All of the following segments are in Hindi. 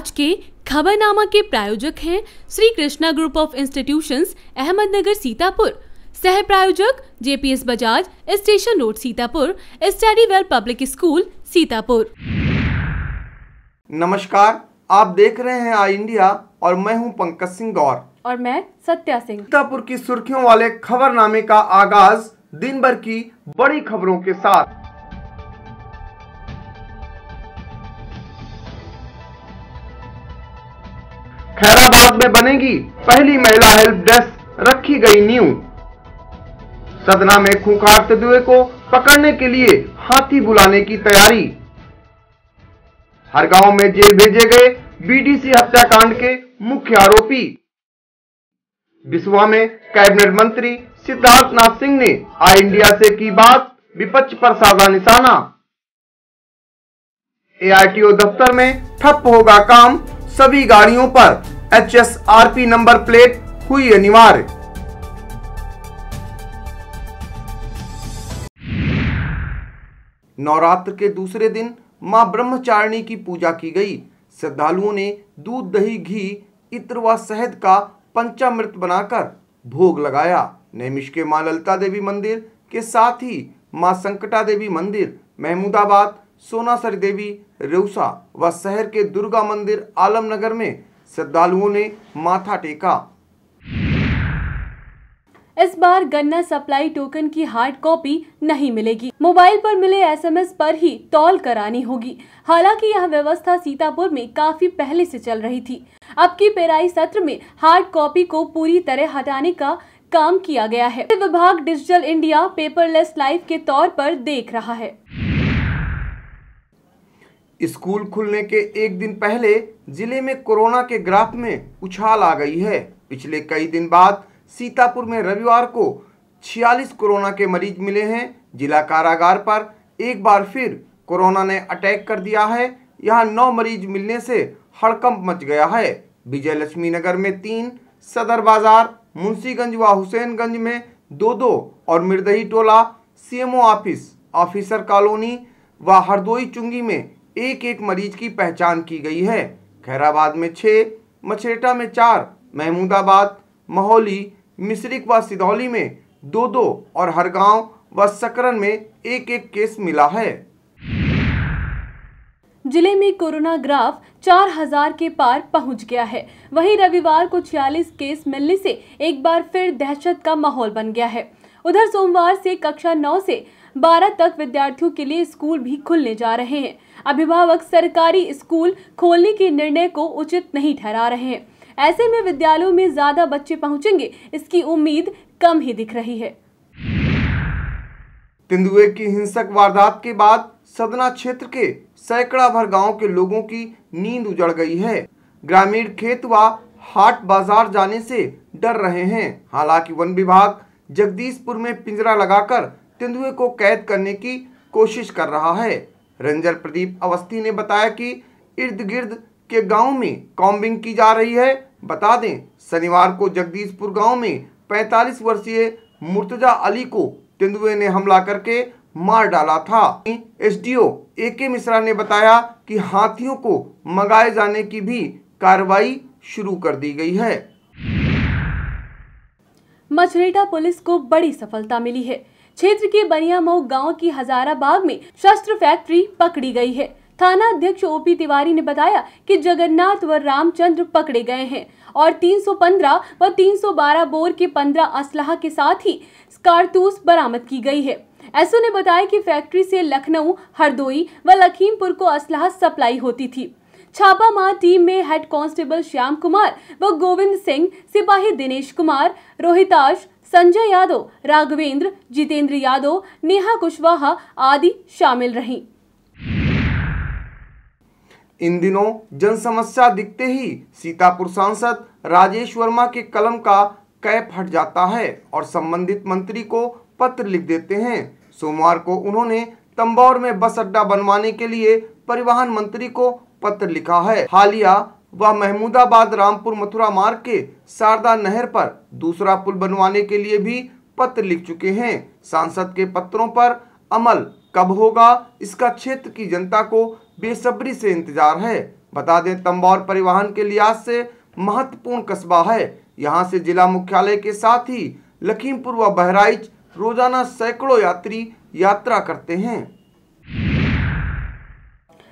आज के खबरनामा के प्रायोजक हैं Shri Krishna group of institutions Ahmednagar Sitapur सह प्रायोजक JPS Bajaj station road Sitapur study well public school Sitapur नमस्कार आप देख रहे हैं आई इंडिया और मैं हूं पंकज सिंह गौर और मैं सत्या सिंह सीतापुर की सुर्खियों वाले खबरनामे का आगाज दिन भर की बड़ी खबरों के साथ खैराबाद में बनेगी पहली महिला हेल्प डेस्क रखी गई न्यू सदना में खूंखार तेंदुए को पकड़ने के लिए हाथी बुलाने की तैयारी हर गांव में जेल भेजे गए बीडीसी हत्याकांड के मुख्य आरोपी बिस्वा में कैबिनेट मंत्री सिद्धार्थनाथ सिंह ने आई इंडिया से की बात विपक्ष पर साधा निशाना एआईटीओ दफ्तर में ठप होगा काम सभी गाड़ियों पर H S R P number plate हुई अनिवार्य नवरात्र के दूसरे दिन मां ब्रह्मचारिणी की पूजा की गई श्रद्धालुओं ने दूध दही घी इत्र व शहद का पंचामृत बनाकर भोग लगाया नैमिष के मां ललिता देवी मंदिर के साथ ही मां संकटा देवी मंदिर महमूदाबाद सोनासरी देवी रेउसा व शहर के दुर्गा मंदिर आलमनगर में श्रद्धालुओं ने माथा टेका इस बार गन्ना सप्लाई टोकन की हार्ड कॉपी नहीं मिलेगी मोबाइल पर मिले एसएमएस पर ही तौल करानी होगी हालांकि यह व्यवस्था सीतापुर में काफी पहले से चल रही थी अब की पेराई सत्र में हार्ड कॉपी को पूरी तरह हटाने का काम किया गया है विभाग डिजिटल इंडिया पेपरलेस लाइफ के तौर पर देख रहा है स्कूल खुलने के एक दिन पहले जिले में कोरोना के ग्राफ में उछाल आ गई है पिछले कई दिन बाद सीतापुर में रविवार को 46 कोरोना के मरीज मिले हैं जिला कारागार पर एक बार फिर कोरोना ने अटैक कर दिया है यहां नौ मरीज मिलने से हड़कंप मच गया है विजय लक्ष्मी नगर में तीन सदर बाजार मुंशीगंज व हुसैनगंज में दो दो और Mirdahi Tola CMO office officer colony व हरदोई चुंगी में एक एक मरीज की पहचान की गई है खैराबाद में छः मछेटा में चार महमूदाबाद महोली मिश्रिक व सिदौली में दो दो और हर गांव व सकरन में एक एक केस मिला है जिले में कोरोना ग्राफ 4000 के पार पहुंच गया है वहीं रविवार को 46 केस मिलने से एक बार फिर दहशत का माहौल बन गया है उधर सोमवार से कक्षा 9 से बारह तक विद्यार्थियों के लिए स्कूल भी खुलने जा रहे हैं अभिभावक सरकारी स्कूल खोलने के निर्णय को उचित नहीं ठहरा रहे हैं ऐसे में विद्यालयों में ज्यादा बच्चे पहुंचेंगे इसकी उम्मीद कम ही दिख रही है तेंदुए की हिंसक वारदात के बाद सदना क्षेत्र के सैकड़ा भर गाँव के लोगों की नींद उजड़ गई है ग्रामीण खेत व हाट बाजार जाने से डर रहे हैं हालांकि वन विभाग जगदीशपुर में पिंजरा लगाकर तेंदुए को कैद करने की कोशिश कर रहा है रेंजर प्रदीप अवस्थी ने बताया कि इर्द गिर्द के गांव में कॉम्बिंग की जा रही है बता दें शनिवार को जगदीशपुर गांव में 45 वर्षीय मुर्तजा अली को तेंदुए ने हमला करके मार डाला था एसडीओ ए के मिश्रा ने बताया कि हाथियों को मंगाए जाने की भी कार्रवाई शुरू कर दी गई है मछरेटा पुलिस को बड़ी सफलता मिली है क्षेत्र के बनियामऊ गांव की हजारा बाग में शस्त्र फैक्ट्री पकड़ी गई है थाना अध्यक्ष ओपी तिवारी ने बताया कि जगन्नाथ व रामचंद्र पकड़े गए हैं और 315 व 312 बोर के 15 असलाह के साथ ही कारतूस बरामद की गई है एसओ ने बताया कि फैक्ट्री से लखनऊ हरदोई व लखीमपुर को असलाह सप्लाई होती थी मार टीम में हेड कांस्टेबल श्याम कुमार व गोविंद सिंह सिपाही दिनेश कुमार रोहिताश संजय यादव राघवेंद्र जितेंद्र यादव नेहा कुशवाहा आदि शामिल रही इन दिनों जन समस्या दिखते ही सीतापुर सांसद राजेश वर्मा के कलम का कैप हट जाता है और संबंधित मंत्री को पत्र लिख देते हैं सोमवार को उन्होंने तंबौर में बस अड्डा बनवाने के लिए परिवहन मंत्री को पत्र लिखा है हालिया व महमूदाबाद रामपुर मथुरा मार्ग के शारदा नहर पर दूसरा पुल बनवाने के लिए भी पत्र लिख चुके हैं सांसद के पत्रों पर अमल कब होगा इसका क्षेत्र की जनता को बेसब्री से इंतजार है बता दें तंबौर परिवहन के लिहाज से महत्वपूर्ण कस्बा है यहाँ से जिला मुख्यालय के साथ ही लखीमपुर व बहराइच रोजाना सैकड़ों यात्री यात्रा करते हैं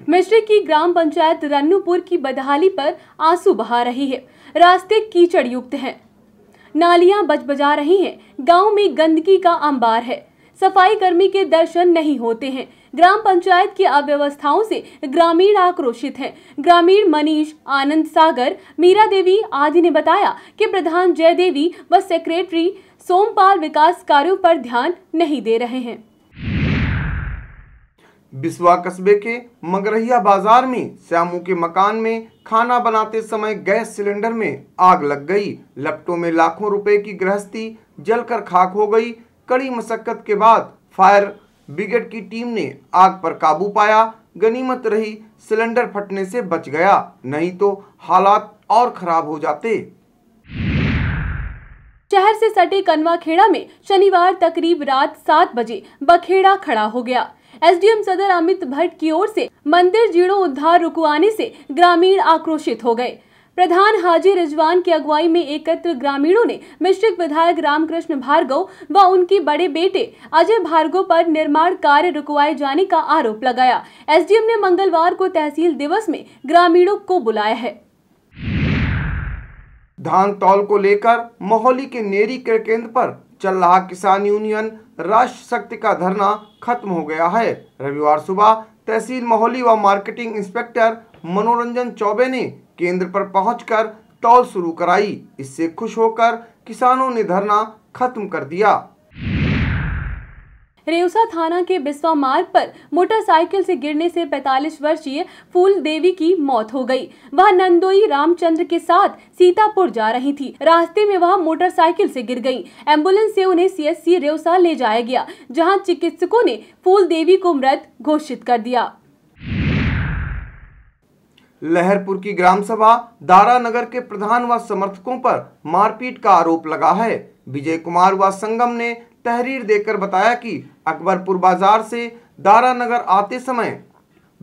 मिश्री की ग्राम पंचायत रन्नूपुर की बदहाली पर आंसू बहा रही है रास्ते कीचड़ युक्त हैं नालियां बजा रही हैं गांव में गंदगी का अंबार है सफाई कर्मी के दर्शन नहीं होते हैं ग्राम पंचायत की अव्यवस्थाओं से ग्रामीण आक्रोशित हैं ग्रामीण मनीष आनंद सागर मीरा देवी आदि ने बताया कि प्रधान जय देवी व सेक्रेटरी सोमपाल विकास कार्यों पर ध्यान नहीं दे रहे हैं बिस्वा कस्बे के मगरहिया बाजार में श्यामू के मकान में खाना बनाते समय गैस सिलेंडर में आग लग गई लपटों में लाखों रुपए की गृहस्थी जलकर खाक हो गई कड़ी मशक्कत के बाद फायर ब्रिगेड की टीम ने आग पर काबू पाया गनीमत रही सिलेंडर फटने से बच गया नहीं तो हालात और खराब हो जाते शहर से सटे कनवा खेड़ा में शनिवार तकरीब रात सात बजे बखेड़ा खड़ा हो गया एसडीएम सदर अमित भट्ट की ओर से मंदिर जीर्णो उद्धार रुकवाने से ग्रामीण आक्रोशित हो गए प्रधान हाजी रिजवान की अगुवाई में एकत्र ग्रामीणों ने मिश्रिक विधायक रामकृष्ण भार्गव व उनके बड़े बेटे अजय भार्गव पर निर्माण कार्य रुकवाए जाने का आरोप लगाया एसडीएम ने मंगलवार को तहसील दिवस में ग्रामीणों को बुलाया है धान तौल को लेकर मोहली के नेरी केंद्र पर चल रहा किसान यूनियन राष्ट्र शक्ति का धरना खत्म हो गया है रविवार सुबह तहसील मोहली व मार्केटिंग इंस्पेक्टर मनोरंजन चौबे ने केंद्र पर पहुंचकर टॉल शुरू कराई इससे खुश होकर किसानों ने धरना खत्म कर दिया रेउसा थाना के बिस्वा मार्ग पर मोटरसाइकिल से गिरने से 45 वर्षीय फूल देवी की मौत हो गई वह नंदोई रामचंद्र के साथ सीतापुर जा रही थी रास्ते में वह मोटरसाइकिल से गिर गई एम्बुलेंस से उन्हें सीएससी रेउसा ले जाया गया जहां चिकित्सकों ने फूल देवी को मृत घोषित कर दिया लहरपुर की ग्राम सभा दारा नगर के प्रधान व समर्थकों पर मारपीट का आरोप लगा है विजय कुमार व संगम ने तहरीर देकर बताया कि अकबरपुर बाजार से दारानगर आते समय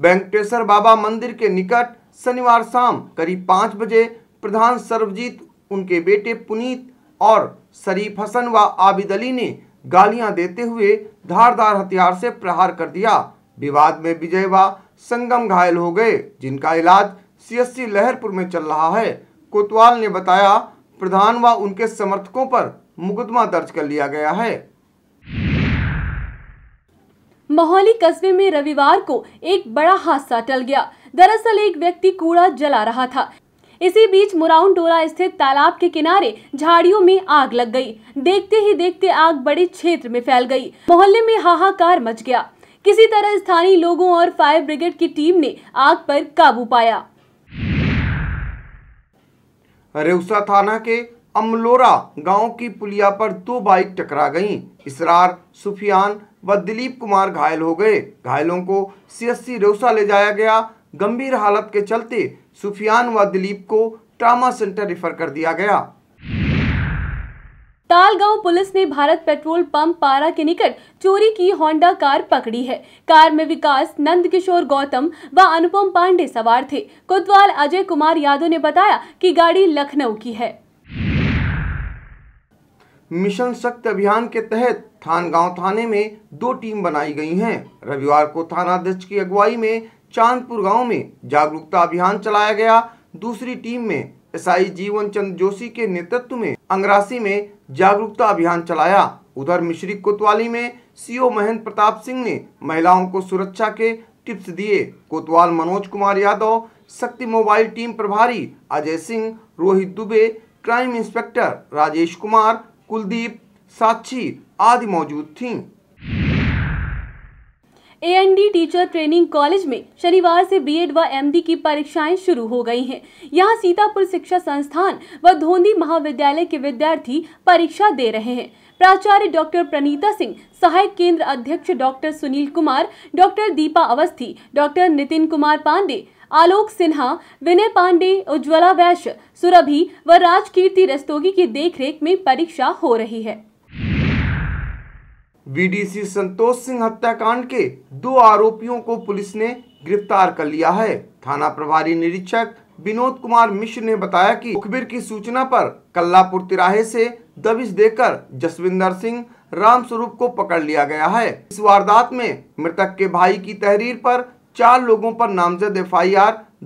वेंकटेश्वर बाबा मंदिर के निकट शनिवार शाम करीब पाँच बजे प्रधान सर्वजीत उनके बेटे पुनीत और शरीफ हसन व आबिद अली ने गालियां देते हुए धारदार हथियार से प्रहार कर दिया विवाद में विजय व संगम घायल हो गए जिनका इलाज सीएससी लहरपुर में चल रहा है कोतवाल ने बताया प्रधान व उनके समर्थकों पर मुकदमा दर्ज कर लिया गया है मोहाली कस्बे में रविवार को एक बड़ा हादसा टल गया दरअसल एक व्यक्ति कूड़ा जला रहा था इसी बीच मुराउन डोला स्थित तालाब के किनारे झाड़ियों में आग लग गई देखते ही देखते आग बड़े क्षेत्र में फैल गई मोहल्ले में हाहाकार मच गया किसी तरह स्थानीय लोगों और फायर ब्रिगेड की टीम ने आग पर काबू पाया रेउसा थाना के अमलोरा गांव की पुलिया पर दो बाइक टकरा गईं। इसरार सुफियान व दिलीप कुमार घायल हो गए घायलों को सीएससी रोसा ले जाया गया गंभीर हालत के चलते सुफियान व दिलीप को ट्रामा सेंटर रिफर कर दिया गया तालगांव पुलिस ने भारत पेट्रोल पंप पारा के निकट चोरी की होंडा कार पकड़ी है कार में विकास नंद किशोर गौतम व अनुपम पांडे सवार थे कोतवाल अजय कुमार यादव ने बताया कि गाड़ी लखनऊ की है मिशन शक्ति अभियान के तहत थान गांव थाने में दो टीम बनाई गई हैं रविवार को थाना अध्यक्ष की अगुवाई में चांदपुर गांव में जागरूकता अभियान चलाया गया दूसरी टीम में एस आई जीवन चंद जोशी के नेतृत्व में अंग्रासी में जागरूकता अभियान चलाया उधर मिश्री कोतवाली में सीओ महेंद्र प्रताप सिंह ने महिलाओं को सुरक्षा के टिप्स दिए कोतवाल मनोज कुमार यादव शक्ति मोबाइल टीम प्रभारी अजय सिंह रोहित दुबे क्राइम इंस्पेक्टर राजेश कुमार कुलदीप साक्षी आदि मौजूद थीं। एएनडी टीचर ट्रेनिंग कॉलेज में शनिवार से बीएड व एमडी की परीक्षाएं शुरू हो गई हैं। यहां सीतापुर शिक्षा संस्थान व धोंदी महाविद्यालय के विद्यार्थी परीक्षा दे रहे हैं प्राचार्य डॉक्टर प्रणीता सिंह सहायक केंद्र अध्यक्ष doctor Sunil Kumar doctor Deepa Awasthi doctor Nitin Kumar Pandey Alok Sinha Vinay Pandey Ujjwala Vaishya Surabhi व राजकीर्ति रस्तोगी की देखरेख में परीक्षा हो रही है वीडीसी संतोष सिंह हत्याकांड के दो आरोपियों को पुलिस ने गिरफ्तार कर लिया है थाना प्रभारी निरीक्षक विनोद कुमार मिश्र ने बताया कि मुखबिर की सूचना पर कल्लापुर तिराहे से दबिश देकर जसविंदर सिंह रामस्वरूप को पकड़ लिया गया है इस वारदात में मृतक के भाई की तहरीर पर चार लोगों पर नामजद एफ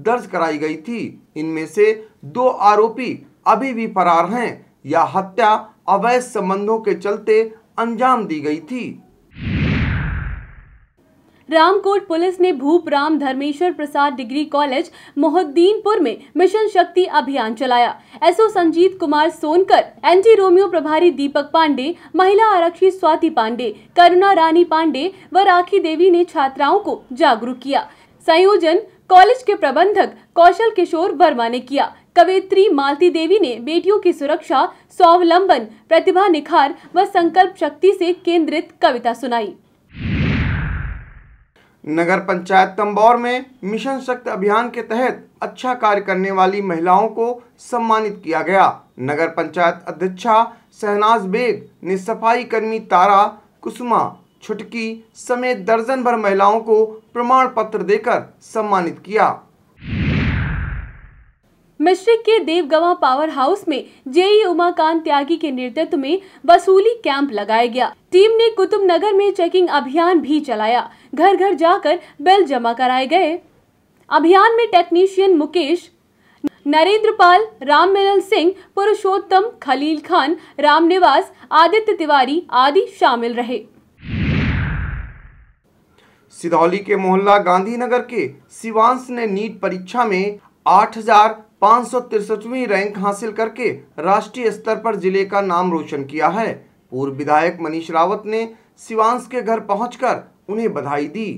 दर्ज कराई गई थी इनमें से दो आरोपी अभी भी फरार हैं या हत्या अवैध संबंधों के चलते अंजाम दी गई थी रामकोट पुलिस ने भूप राम धर्मेश्वर प्रसाद डिग्री कॉलेज मोहद्दीनपुर में मिशन शक्ति अभियान चलाया SO Sanjeet Kumar Sonkar anti Romeo प्रभारी दीपक पांडे महिला आरक्षी स्वाति पांडे करुणा रानी पांडे व राखी देवी ने छात्राओं को जागरूक किया संयोजन कॉलेज के प्रबंधक कौशल किशोर वर्मा ने किया कवित्री मालती देवी ने बेटियों की सुरक्षा स्वावलंबन प्रतिभा निखार व संकल्प शक्ति से केंद्रित कविता सुनाई नगर पंचायत तंबौर में मिशन शक्ति अभियान के तहत अच्छा कार्य करने वाली महिलाओं को सम्मानित किया गया नगर पंचायत अध्यक्षा शहनाज बेग ने सफाई कर्मी तारा कुसुमा छुटकी समेत दर्जन भर महिलाओं को प्रमाण पत्र देकर सम्मानित किया मिश्रिक के देवगवा पावर हाउस में जेई उमाकांत त्यागी के नेतृत्व में वसूली कैंप लगाया गया टीम ने कुतुब नगर में चेकिंग अभियान भी चलाया घर घर जाकर बिल जमा कराए गए अभियान में टेक्नीशियन मुकेश नरेंद्र पाल राम मिलन सिंह पुरुषोत्तम खलील खान रामनिवास आदित्य तिवारी आदि शामिल रहे सिधौली के मोहल्ला गांधीनगर के शिवांश ने नीट परीक्षा में आठ हजार पाँच सौ रैंक हासिल करके राष्ट्रीय स्तर पर जिले का नाम रोशन किया है पूर्व विधायक मनीष रावत ने शिवांश के घर पहुंचकर उन्हें बधाई दी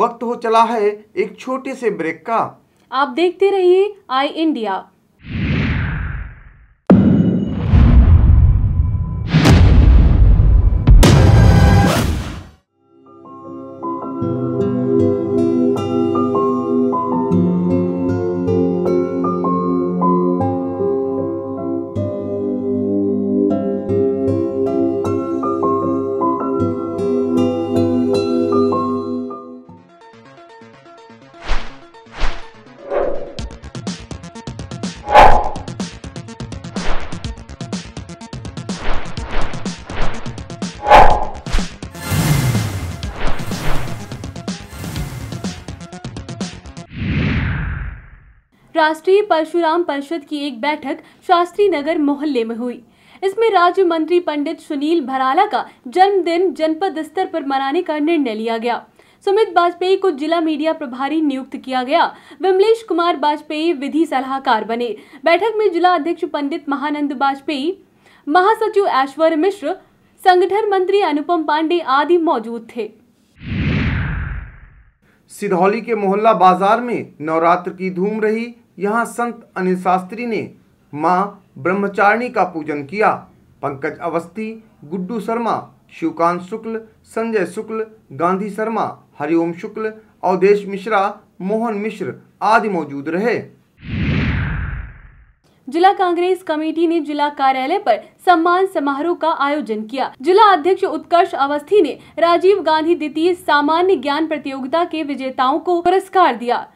वक्त हो चला है एक छोटे से ब्रेक का आप देखते रहिए आई इंडिया परशुराम परिषद की एक बैठक शास्त्री नगर मोहल्ले में हुई इसमें राज्य मंत्री पंडित सुनील भराला का जन्मदिन जनपद स्तर पर मनाने का निर्णय लिया गया सुमित वाजपेयी को जिला मीडिया प्रभारी नियुक्त किया गया विमलेश कुमार वाजपेयी विधि सलाहकार बने बैठक में जिला अध्यक्ष पंडित महानंद बाजपेयी महासचिव ऐश्वर्य मिश्र संगठन मंत्री अनुपम पांडे आदि मौजूद थे सिधौली के मोहल्ला बाजार में नवरात्र की धूम रही यहाँ संत अनिल शास्त्री ने माँ ब्रह्मचारिणी का पूजन किया पंकज अवस्थी गुड्डू शर्मा शिवकांत शुक्ल संजय शुक्ल गांधी शर्मा हरिओम शुक्ल अवधेश मिश्रा मोहन मिश्र आदि मौजूद रहे जिला कांग्रेस कमेटी ने जिला कार्यालय पर सम्मान समारोह का आयोजन किया जिला अध्यक्ष उत्कर्ष अवस्थी ने राजीव गांधी द्वितीय सामान्य ज्ञान प्रतियोगिता के विजेताओं को पुरस्कार दिया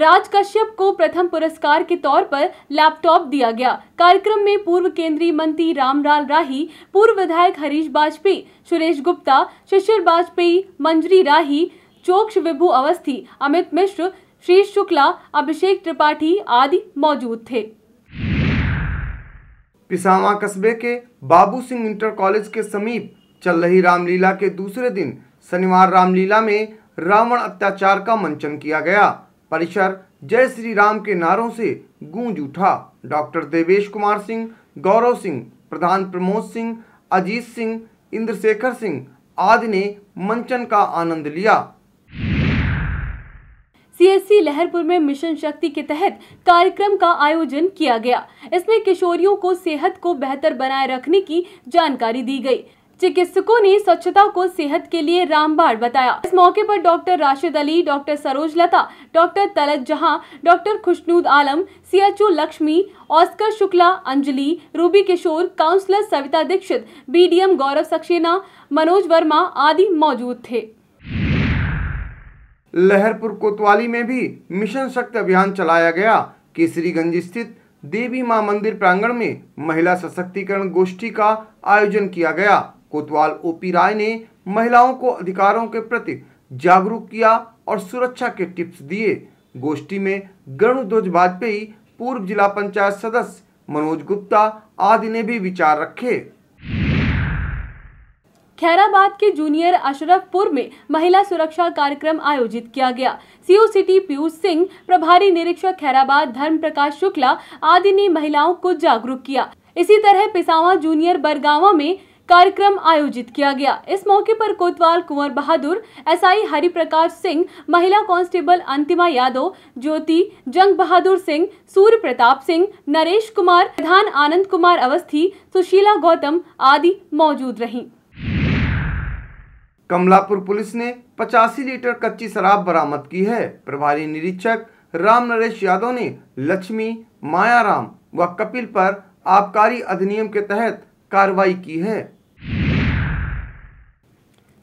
राज कश्यप को प्रथम पुरस्कार के तौर पर लैपटॉप दिया गया कार्यक्रम में पूर्व केंद्रीय मंत्री रामलाल राही पूर्व विधायक हरीश बाजपेयी सुरेश गुप्ता शिशिर बाजपेयी मंजरी राही चोक्ष विभु अवस्थी अमित मिश्र श्री शुक्ला अभिषेक त्रिपाठी आदि मौजूद थे पिसावा कस्बे के बाबू सिंह इंटर कॉलेज के समीप चल रही रामलीला के दूसरे दिन शनिवार रामलीला में रावण अत्याचार का मंचन किया गया परिसर जय श्री राम के नारों से गूंज उठा डॉक्टर देवेश कुमार सिंह गौरव सिंह प्रधान प्रमोद सिंह अजीत सिंह इंद्रशेखर सिंह आदि ने मंचन का आनंद लिया सीएससी लहरपुर में मिशन शक्ति के तहत कार्यक्रम का आयोजन किया गया इसमें किशोरियों को सेहत को बेहतर बनाए रखने की जानकारी दी गई चिकित्सकों ने स्वच्छता को सेहत के लिए रामबाण बताया इस मौके पर doctor Rashid Ali doctor Saroj Lata doctor Talat Jahan doctor Khushnood Alam CHO Lakshmi Oscar Shukla Anjali Ruby Kishore counsellor Savita Dixit B Gaurav Saxena Manoj Verma आदि मौजूद थे लहरपुर कोतवाली में भी मिशन शक्ति अभियान चलाया गया केसरीगंज स्थित देवी मां मंदिर प्रांगण में महिला सशक्तिकरण गोष्ठी का आयोजन किया गया कोतवाल ओपी राय ने महिलाओं को अधिकारों के प्रति जागरूक किया और सुरक्षा के टिप्स दिए गोष्ठी में ध्वज वाजपेयी पूर्व जिला पंचायत सदस्य मनोज गुप्ता आदि ने भी विचार रखे खैराबाद के जूनियर अशरफपुर में महिला सुरक्षा कार्यक्रम आयोजित किया गया सीओ सिटी पीयूष सिंह प्रभारी निरीक्षक खैराबाद धर्म प्रकाश शुक्ला आदि ने महिलाओं को जागरूक किया इसी तरह पिसावा जूनियर बरगावा में कार्यक्रम आयोजित किया गया इस मौके पर कोतवाल कुंवर बहादुर एसआई हरिप्रकाश सिंह महिला कांस्टेबल अंतिमा यादव ज्योति जंग बहादुर सिंह सूर्य प्रताप सिंह नरेश कुमार प्रधान आनंद कुमार अवस्थी सुशीला गौतम आदि मौजूद रही कमलापुर पुलिस ने पचासी लीटर कच्ची शराब बरामद की है प्रभारी निरीक्षक राम नरेश यादव ने लक्ष्मी मायाराम व कपिल पर आबकारी अधिनियम के तहत कार्रवाई की है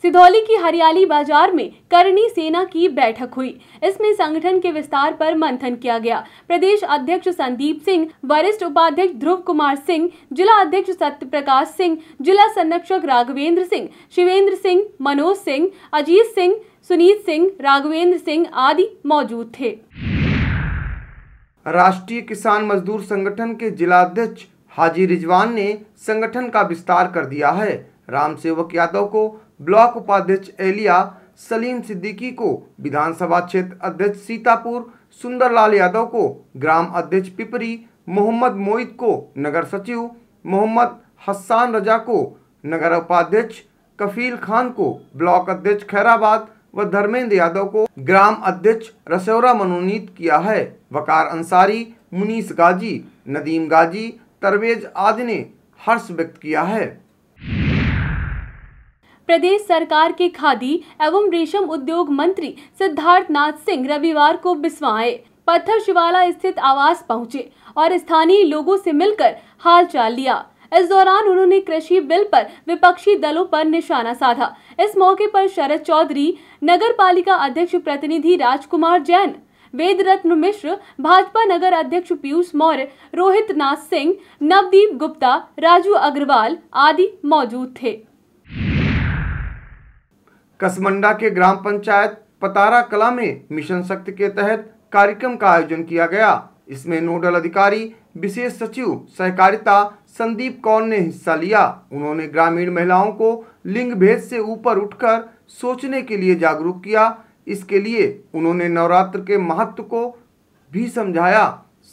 सिधौली की हरियाली बाजार में करणी सेना की बैठक हुई इसमें संगठन के विस्तार पर मंथन किया गया प्रदेश अध्यक्ष संदीप सिंह वरिष्ठ उपाध्यक्ष ध्रुव कुमार सिंह जिला अध्यक्ष सत्य प्रकाश सिंह जिला संरक्षक राघवेंद्र सिंह शिवेंद्र सिंह मनोज सिंह अजीत सिंह सुनीत सिंह राघवेंद्र सिंह आदि मौजूद थे राष्ट्रीय किसान मजदूर संगठन के जिलाध्यक्ष हाजी रिजवान ने संगठन का विस्तार कर दिया है राम सेवक यादव को ब्लॉक उपाध्यक्ष एलिया सलीम सिद्दीकी को विधानसभा क्षेत्र अध्यक्ष सीतापुर सुंदरलाल यादव को ग्राम अध्यक्ष पिपरी मोहम्मद मोहित को नगर सचिव मोहम्मद हसान रजा को नगर उपाध्यक्ष कफील खान को ब्लॉक अध्यक्ष खैराबाद व धर्मेंद्र यादव को ग्राम अध्यक्ष रसौरा मनोनीत किया है वकार अंसारी मुनीस गाजी नदीम गाजी तरवेज आदि ने हर्ष व्यक्त किया है प्रदेश सरकार के खादी एवं रेशम उद्योग मंत्री सिद्धार्थ नाथ सिंह रविवार को बिस्वा आए पत्थर शिवाला स्थित आवास पहुंचे और स्थानीय लोगों से मिलकर हाल चाल लिया इस दौरान उन्होंने कृषि बिल पर विपक्षी दलों पर निशाना साधा इस मौके पर शरद चौधरी नगर पालिका अध्यक्ष प्रतिनिधि राजकुमार जैन वेद रत्न मिश्र भाजपा नगर अध्यक्ष पीयूष मौर्य रोहित नाथ सिंह नवदीप गुप्ता राजू अग्रवाल आदि मौजूद थे कसमंडा के ग्राम पंचायत पतारा कला में मिशन शक्ति के तहत कार्यक्रम का आयोजन किया गया इसमें नोडल अधिकारी विशेष सचिव सहकारिता संदीप कौर ने हिस्सा लिया उन्होंने ग्रामीण महिलाओं को लिंग भेद से ऊपर उठकर सोचने के लिए जागरूक किया इसके लिए उन्होंने नवरात्र के महत्व को भी समझाया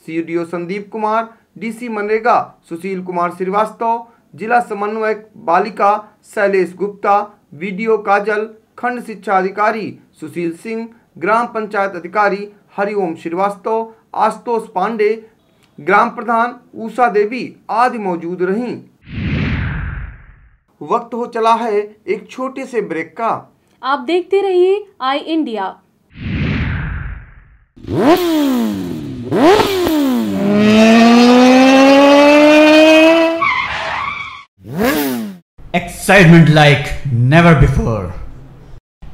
सीडीओ संदीप कुमार डीसी मनरेगा सुशील कुमार श्रीवास्तव जिला समन्वयक बालिका शैलेश गुप्ता वीडियो काजल खंड शिक्षा अधिकारी सुशील सिंह ग्राम पंचायत अधिकारी हरिओम श्रीवास्तव आशुतोष पांडे ग्राम प्रधान उषा देवी आदि मौजूद रहीं वक्त हो चला है एक छोटे से ब्रेक का आप देखते रहिए I India excitement like never before.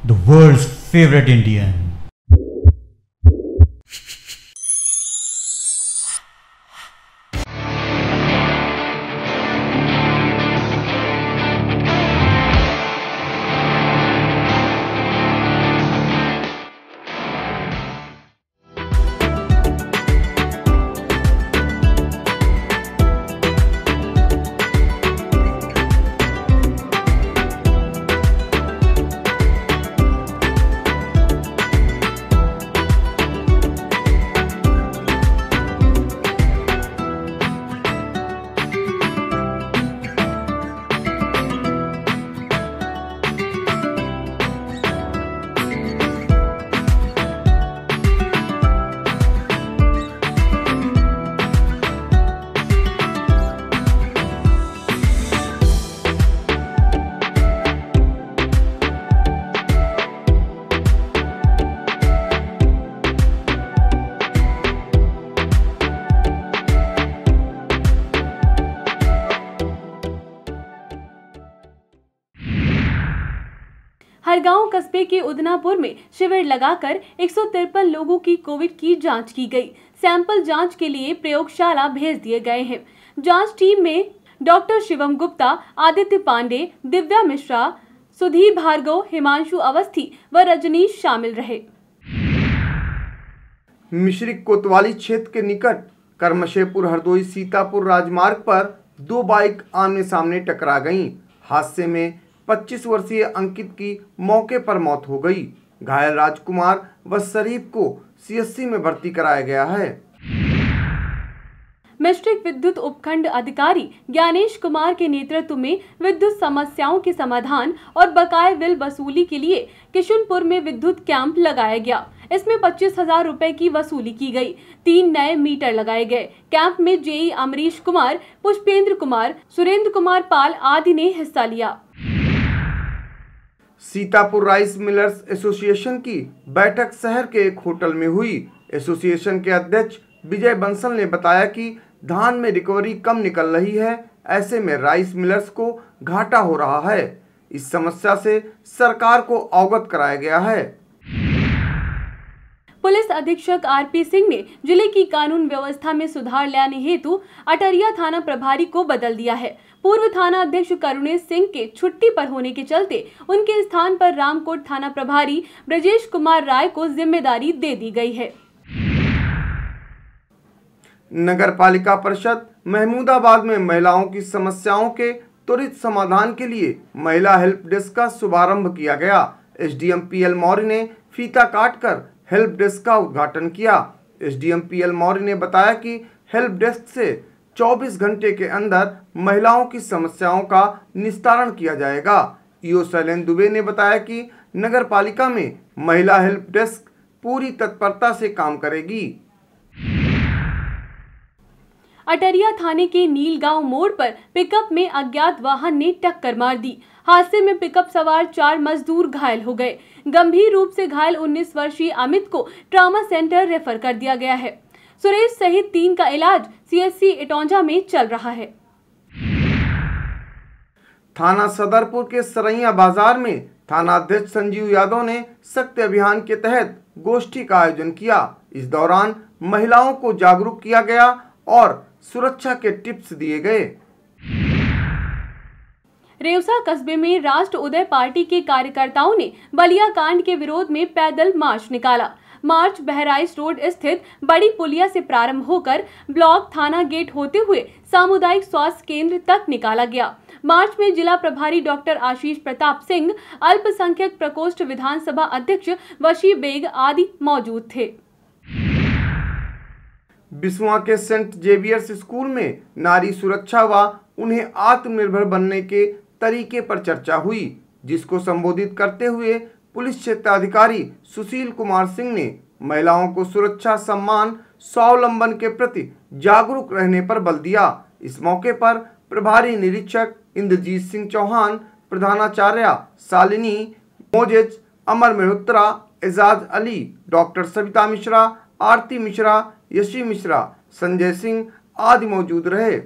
The world's favorite Indian. Hargaon कस्बे के उदनापुर में शिविर लगाकर एक लोगों की कोविड की जाँच की गई सैंपल जाँच के लिए प्रयोगशाला भेज दिए गए हैं जाँच टीम में डॉक्टर शिवम गुप्ता आदित्य पांडे दिव्या मिश्रा सुधीर भार्गव हिमांशु अवस्थी व रजनीश शामिल रहे मिश्रिक कोतवाली क्षेत्र के निकट कर्मशेपुर हरदोई सीतापुर राजमार्ग पर दो बाइक आमने सामने टकरा गईं हादसे में 25 वर्षीय अंकित की मौके पर मौत हो गई घायल राजकुमार व शरीफ को सीएससी में भर्ती कराया गया है मिस्ट्रिक विद्युत उपखंड अधिकारी ज्ञानेश कुमार के नेतृत्व में विद्युत समस्याओं के समाधान और बकाए बिल वसूली के लिए किशनपुर में विद्युत कैंप लगाया गया इसमें पच्चीस हजार रूपए की वसूली की गई तीन नए मीटर लगाए गए कैंप में जेई अमरीश कुमार पुष्पेंद्र कुमार सुरेंद्र कुमार पाल आदि ने हिस्सा लिया सीतापुर राइस मिलर्स एसोसिएशन की बैठक शहर के एक होटल में हुई एसोसिएशन के अध्यक्ष विजय बंसल ने बताया कि धान में रिकवरी कम निकल रही है ऐसे में राइस मिलर्स को घाटा हो रहा है इस समस्या से सरकार को अवगत कराया गया है पुलिस अधीक्षक आरपी सिंह ने जिले की कानून व्यवस्था में सुधार लाने हेतु अटरिया थाना प्रभारी को बदल दिया है पूर्व थाना अध्यक्ष करुणेश सिंह के छुट्टी पर होने के चलते उनके स्थान पर रामकोट थाना प्रभारी ब्रजेश कुमार राय को जिम्मेदारी दे दी गई है नगर पालिका परिषद महमूदाबाद में महिलाओं की समस्याओं के त्वरित समाधान के लिए महिला हेल्प डेस्क का शुभारंभ किया गया पी एल मौर्य ने फीता कर हेल्प डेस्क का उद्घाटन किया पी एल मौर्य ने बताया कि हेल्प डेस्क से 24 घंटे के अंदर महिलाओं की समस्याओं का निस्तारण किया जाएगा ईओ सैलन दुबे ने बताया कि नगर पालिका में महिला हेल्प डेस्क पूरी तत्परता से काम करेगी अटरिया थाने के नीलगांव मोड़ पर पिकअप में अज्ञात वाहन ने टक्कर मार दी हादसे में पिकअप सवार चार मजदूर घायल हो गए गंभीर रूप से घायल 19 वर्षीय अमित को ट्रामा सेंटर रेफर कर दिया गया है सुरेश सहित तीन का इलाज सीएचसी इटौंजा में चल रहा है थाना सदरपुर के सरैया बाजार में थाना अध्यक्ष संजीव यादव ने सत्य अभियान के तहत गोष्ठी का आयोजन किया इस दौरान महिलाओं को जागरूक किया गया और सुरक्षा के टिप्स दिए गए रेवसा कस्बे में राष्ट्र उदय पार्टी के कार्यकर्ताओं ने बलिया कांड के विरोध में पैदल मार्च निकाला मार्च बहराइच रोड स्थित बड़ी पुलिया से प्रारंभ होकर ब्लॉक थाना गेट होते हुए सामुदायिक स्वास्थ्य केंद्र तक निकाला गया मार्च में जिला प्रभारी डॉक्टर आशीष प्रताप सिंह अल्पसंख्यक प्रकोष्ठ विधानसभा अध्यक्ष वशी बेग आदि मौजूद थे बिस्वा के सेंट जेवियर्स स्कूल में नारी सुरक्षा व उन्हें आत्मनिर्भर बनने के तरीके पर चर्चा हुई जिसको संबोधित करते हुए पुलिस क्षेत्राधिकारी सुशील कुमार सिंह ने महिलाओं को सुरक्षा सम्मान स्वावलंबन के प्रति जागरूक रहने पर बल दिया इस मौके पर प्रभारी निरीक्षक इंद्रजीत सिंह चौहान प्रधानाचार्य सालिनी मोजेज अमर मेहोत्रा एजाज अली डॉक्टर सविता मिश्रा आरती मिश्रा यशी मिश्रा संजय सिंह आदि मौजूद रहे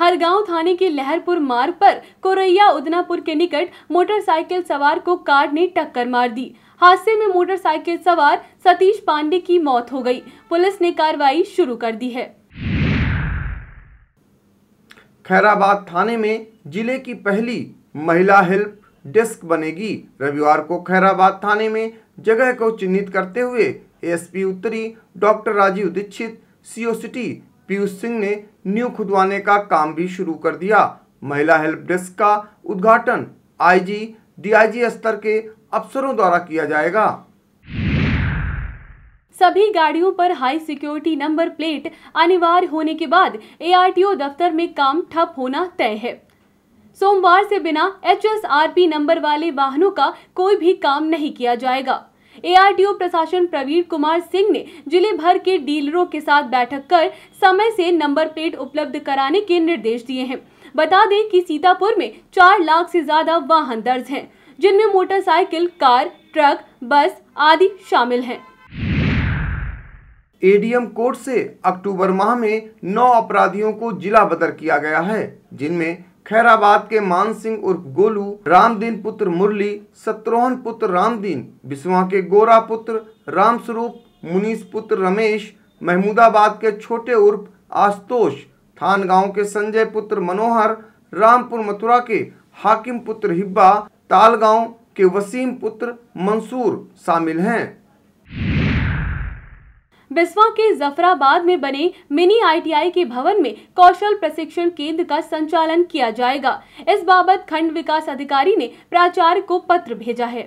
हरगांव थाने के लहरपुर मार्ग पर कोरैया उदनापुर के निकट मोटरसाइकिल सवार को कार ने टक्कर मार दी हादसे में मोटरसाइकिल सवार सतीश पांडे की मौत हो गई पुलिस ने कार्रवाई शुरू कर दी है खैराबाद थाने में जिले की पहली महिला हेल्प डेस्क बनेगी रविवार को खैराबाद थाने में जगह को चिन्हित करते हुए एसपी उत्तरी doctor Rajeev Dixit CO city Piyush Singh ने न्यू खुदवाने का काम भी शुरू कर दिया महिला हेल्प डेस्क का उद्घाटन आईजी डीआईजी स्तर के अफसरों द्वारा किया जाएगा सभी गाड़ियों पर हाई सिक्योरिटी नंबर प्लेट अनिवार्य होने के बाद एआरटीओ दफ्तर में काम ठप होना तय है सोमवार से बिना एचएसआरपी नंबर वाले वाहनों का कोई भी काम नहीं किया जाएगा एआरटीओ प्रशासन प्रवीण कुमार सिंह ने जिले भर के डीलरों के साथ बैठक कर समय से नंबर प्लेट उपलब्ध कराने के निर्देश दिए हैं बता दें कि सीतापुर में चार लाख से ज्यादा वाहन दर्ज हैं जिनमें मोटरसाइकिल कार ट्रक बस आदि शामिल हैं एडीएम कोर्ट से अक्टूबर माह में नौ अपराधियों को जिला बदर किया गया है जिनमें खैराबाद के मान सिंह उर्फ गोलू रामदीन पुत्र मुरली सत्रोहन पुत्र रामदीन बिस्वा के गोरा पुत्र रामस्वरूप मुनीस पुत्र रमेश महमूदाबाद के छोटे उर्फ आशुतोष थान गांव के संजय पुत्र मनोहर रामपुर मथुरा के हाकिम पुत्र हिब्बा तालगांव के वसीम पुत्र मंसूर शामिल हैं बिस्वा के जफराबाद में बने मिनी आईटीआई के भवन में कौशल प्रशिक्षण केंद्र का संचालन किया जाएगा इस बाबत खंड विकास अधिकारी ने प्राचार्य को पत्र भेजा है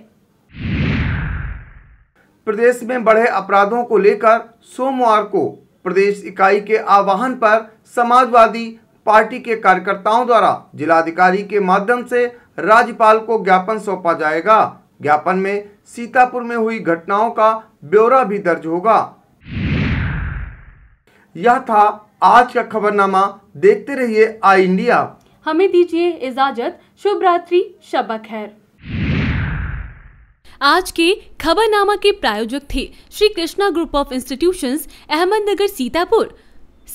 प्रदेश में बढ़े अपराधों को लेकर सोमवार को प्रदेश इकाई के आह्वान पर समाजवादी पार्टी के कार्यकर्ताओं द्वारा जिलाधिकारी के माध्यम से राज्यपाल को ज्ञापन सौंपा जाएगा ज्ञापन में सीतापुर में हुई घटनाओं का ब्यौरा भी दर्ज होगा यह था आज का खबरनामा देखते रहिए आई इंडिया हमें दीजिए इजाजत शुभ रात्रि शब खैर आज के खबरनामा के प्रायोजक थे Shri Krishna group of institutions Ahmednagar Sitapur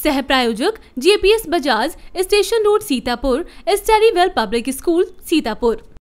सह प्रायोजक JPS Bajaj station road Sitapur well public school Sitapur